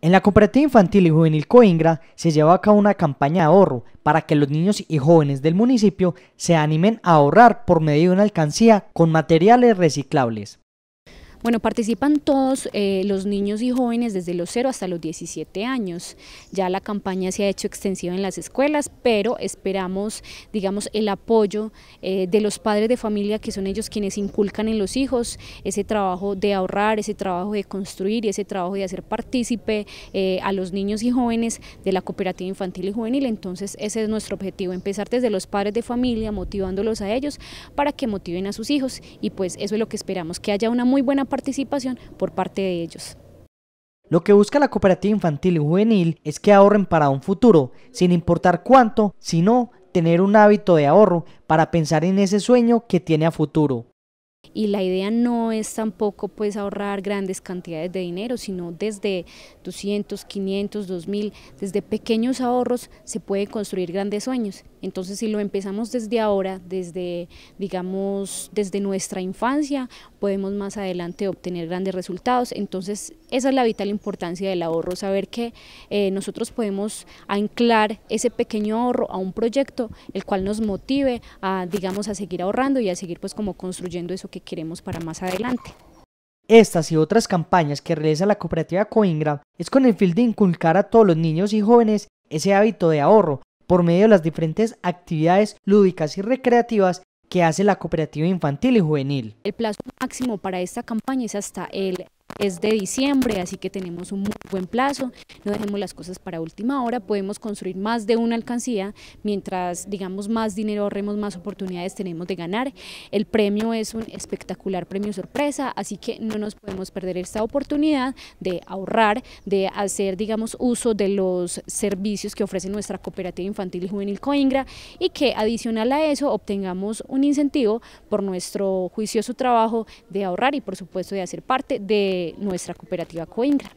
En la Cooperativa Infantil y Juvenil Coingra se lleva a cabo una campaña de ahorro para que los niños y jóvenes del municipio se animen a ahorrar por medio de una alcancía con materiales reciclables. Bueno, participan todos eh, los niños y jóvenes desde los 0 hasta los 17 años. Ya la campaña se ha hecho extensiva en las escuelas, pero esperamos, digamos, el apoyo eh, de los padres de familia, que son ellos quienes inculcan en los hijos ese trabajo de ahorrar, ese trabajo de construir y ese trabajo de hacer partícipe eh, a los niños y jóvenes de la cooperativa infantil y juvenil. Entonces, ese es nuestro objetivo, empezar desde los padres de familia, motivándolos a ellos para que motiven a sus hijos y pues eso es lo que esperamos, que haya una muy buena participación por parte de ellos. Lo que busca la cooperativa infantil y juvenil es que ahorren para un futuro, sin importar cuánto, sino tener un hábito de ahorro para pensar en ese sueño que tiene a futuro y la idea no es tampoco pues ahorrar grandes cantidades de dinero, sino desde 200, 500, 2000, desde pequeños ahorros se puede construir grandes sueños. Entonces si lo empezamos desde ahora, desde digamos desde nuestra infancia, podemos más adelante obtener grandes resultados. Entonces esa es la vital importancia del ahorro, saber que eh, nosotros podemos anclar ese pequeño ahorro a un proyecto, el cual nos motive a, digamos, a seguir ahorrando y a seguir pues como construyendo eso que queremos para más adelante. Estas y otras campañas que realiza la cooperativa Coingra es con el fin de inculcar a todos los niños y jóvenes ese hábito de ahorro por medio de las diferentes actividades lúdicas y recreativas que hace la cooperativa infantil y juvenil. El plazo máximo para esta campaña es hasta el es de diciembre, así que tenemos un muy buen plazo, no dejemos las cosas para última hora, podemos construir más de una alcancía, mientras digamos más dinero ahorremos, más oportunidades tenemos de ganar. El premio es un espectacular premio sorpresa, así que no nos podemos perder esta oportunidad de ahorrar, de hacer digamos uso de los servicios que ofrece nuestra cooperativa infantil y juvenil Coingra y que adicional a eso obtengamos un incentivo por nuestro juicioso trabajo de ahorrar y por supuesto de hacer parte de nuestra cooperativa Coingra.